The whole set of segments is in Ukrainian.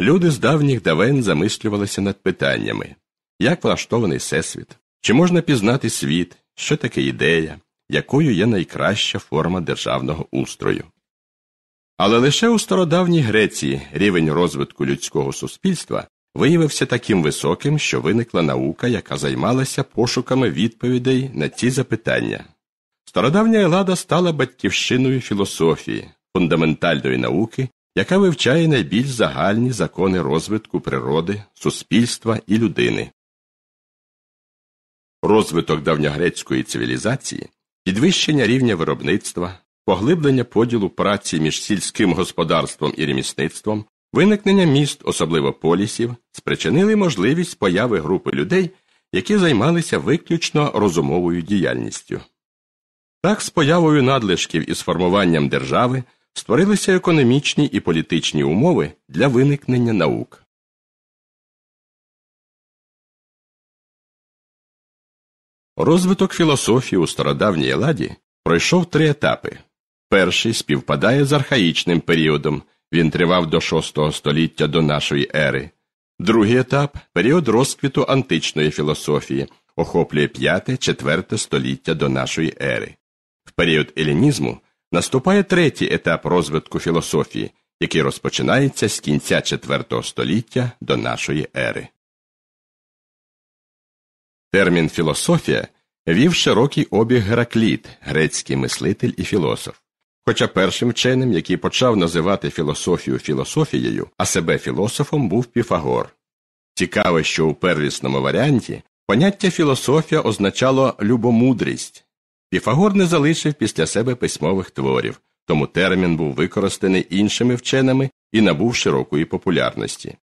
Люди з давніх давен замислювалися над питаннями як влаштований всесвіт, чи можна пізнати світ, що таке ідея, якою є найкраща форма державного устрою. Але лише у стародавній Греції рівень розвитку людського суспільства виявився таким високим, що виникла наука, яка займалася пошуками відповідей на ці запитання. Стародавня Елада стала батьківщиною філософії, фундаментальної науки, яка вивчає найбільш загальні закони розвитку природи, суспільства і людини. Розвиток давньогрецької цивілізації, підвищення рівня виробництва, поглиблення поділу праці між сільським господарством і ремісництвом, виникнення міст, особливо полісів, спричинили можливість появи групи людей, які займалися виключно розумовою діяльністю. Так, з появою надлишків і сформуванням держави створилися економічні і політичні умови для виникнення наук. Розвиток філософії у стародавній ладі пройшов три етапи. Перший співпадає з архаїчним періодом, він тривав до VI століття до нашої ери. Другий етап період розквіту античної філософії, охоплює 5-4 століття до нашої ери. В період елінізму Наступає третій етап розвитку філософії, який розпочинається з кінця IV століття до нашої ери. Термін філософія вів широкий обіг Геракліт, грецький мислитель і філософ. Хоча першим вченим, який почав називати філософію філософією, а себе філософом, був Піфагор. Цікаво, що у первісному варіанті поняття філософія означало любомудрість. Піфагор не залишив після себе письмових творів, тому термін був використаний іншими вченими і набув широкої популярності.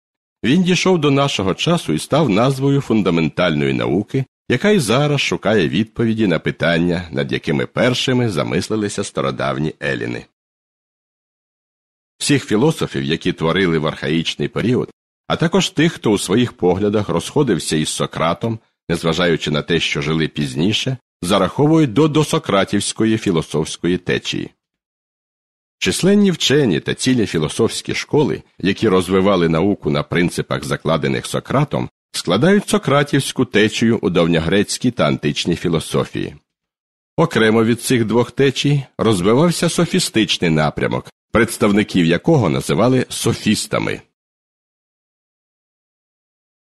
Він дійшов до нашого часу і став назвою фундаментальної науки, яка й зараз шукає відповіді на питання, над якими першими замислилися стародавні еліни. Всіх філософів, які творили в архаїчний період, а також тих, хто у своїх поглядах розходився із Сократом, незважаючи на те, що жили пізніше, зараховують до досократівської філософської течії. Численні вчені та цілі філософські школи, які розвивали науку на принципах, закладених Сократом, складають сократівську течію у давньогрецькій та античній філософії. Окремо від цих двох течій розвивався софістичний напрямок, представників якого називали софістами.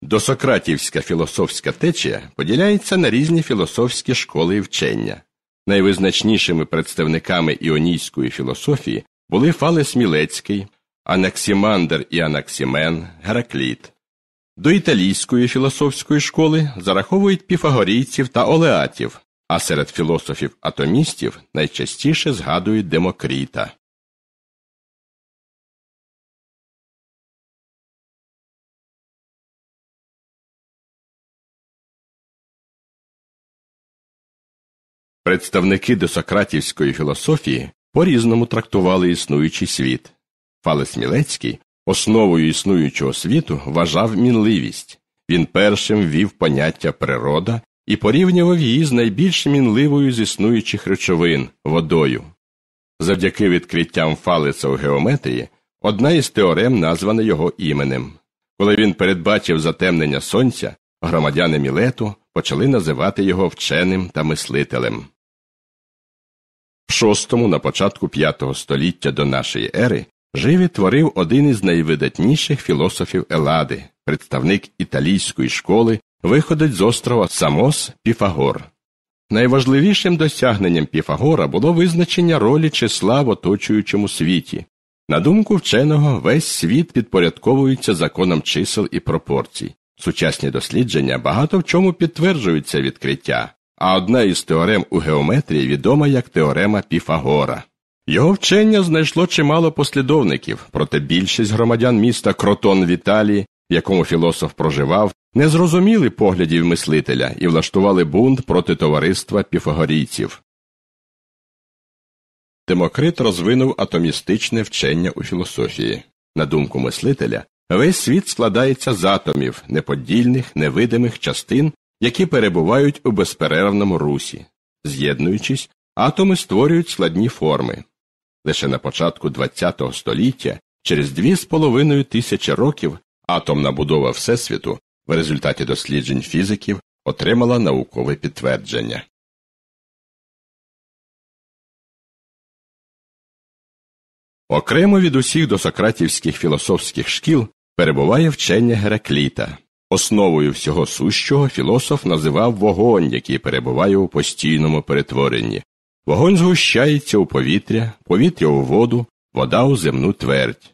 Досократівська філософська течія поділяється на різні філософські школи і вчення. Найвизначнішими представниками іонійської філософії були Фалес Мілецький, Анаксімандр і Анаксімен, Геракліт. До італійської філософської школи зараховують піфагорійців та олеатів, а серед філософів атомістів найчастіше згадують Демокріта. Представники досократівської філософії по різному трактували існуючий світ. Фалес Мілецький основою існуючого світу вважав мінливість, він першим ввів поняття природа і порівнював її з найбільш мінливою з існуючих речовин водою. Завдяки відкриттям Фалеса у геометрії одна із теорем названа його іменем. Коли він передбачив затемнення сонця, громадяни Мілету почали називати його вченим та мислителем. В шостому, на початку V століття до нашої ери, живі творив один із найвидатніших філософів Елади, представник італійської школи, виходить з острова Самос Піфагор. Найважливішим досягненням Піфагора було визначення ролі числа в оточуючому світі. На думку вченого, весь світ підпорядковується законом чисел і пропорцій. Сучасні дослідження багато в чому підтверджують це відкриття а одна із теорем у геометрії відома як теорема Піфагора. Його вчення знайшло чимало послідовників, проте більшість громадян міста Кротон в в якому філософ проживав, не зрозуміли поглядів мислителя і влаштували бунт проти товариства піфагорійців. Демокрит розвинув атомістичне вчення у філософії. На думку мислителя, весь світ складається з атомів, неподільних, невидимих частин, які перебувають у безперервному русі. З'єднуючись, атоми створюють складні форми. Лише на початку ХХ століття, через 2,5 тисячі років, атомна будова Всесвіту в результаті досліджень фізиків отримала наукове підтвердження. Окремо від усіх досократівських філософських шкіл перебуває вчення Геракліта. Основою всього сущого філософ називав вогонь, який перебуває у постійному перетворенні. Вогонь згущається у повітря, повітря у воду, вода у земну твердь.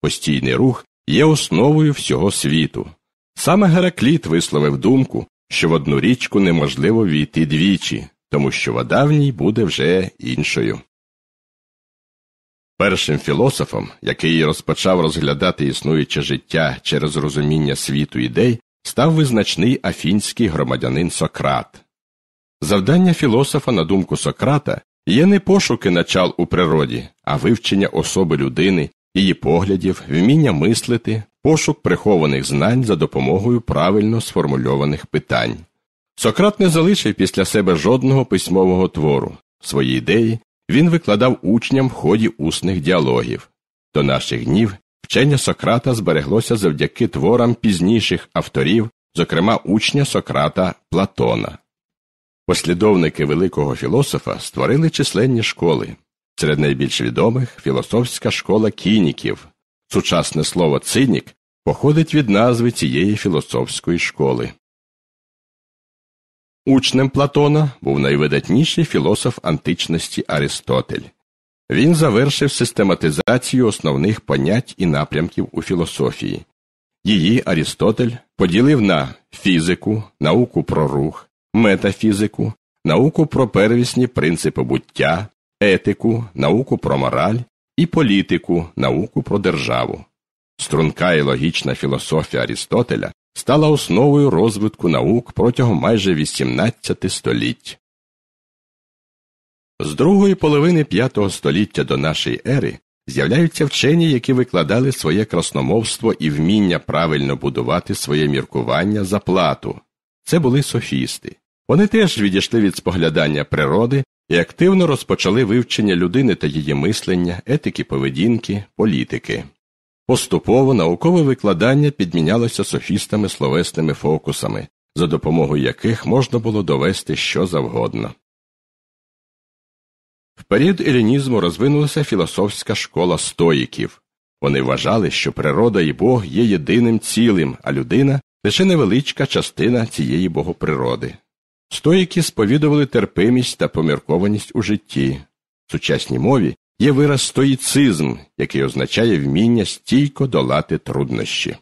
Постійний рух є основою всього світу. Саме Геракліт висловив думку, що в одну річку неможливо війти двічі, тому що вода в ній буде вже іншою. Першим філософом, який розпочав розглядати існуюче життя через розуміння світу ідей, став визначний афінський громадянин Сократ. Завдання філософа, на думку Сократа, є не пошуки начал у природі, а вивчення особи людини, її поглядів, вміння мислити, пошук прихованих знань за допомогою правильно сформульованих питань. Сократ не залишив після себе жодного письмового твору. Свої ідеї він викладав учням в ході усних діалогів. До наших днів вчення Сократа збереглося завдяки творам пізніших авторів, зокрема учня Сократа Платона. Послідовники великого філософа створили численні школи. Серед найбільш відомих філософська школа кініків. Сучасне слово цинік походить від назви цієї філософської школи. Учнем Платона був найвидатніший філософ античності Аристотель. Він завершив систематизацію основних понять і напрямків у філософії. Її Аристотель поділив на фізику, науку про рух, метафізику, науку про первісні принципи буття, етику, науку про мораль і політику, науку про державу. Струнка і логічна філософія Аристотеля стала основою розвитку наук протягом майже 18 століть. З другої половини п'ятого століття до нашої ери з'являються вчені, які викладали своє красномовство і вміння правильно будувати своє міркування за плату. Це були софісти. Вони теж відійшли від споглядання природи і активно розпочали вивчення людини та її мислення, етики поведінки, політики. Поступово наукове викладання підмінялося софістами словесними фокусами, за допомогою яких можна було довести що завгодно. В період елінізму розвинулася філософська школа стоїків. Вони вважали, що природа і Бог є єдиним цілим, а людина лише невеличка частина цієї богоприроди. Стоїки сповідували терпимість та поміркованість у житті. В сучасній мові є вираз стоїцизм, який означає вміння стійко долати труднощі.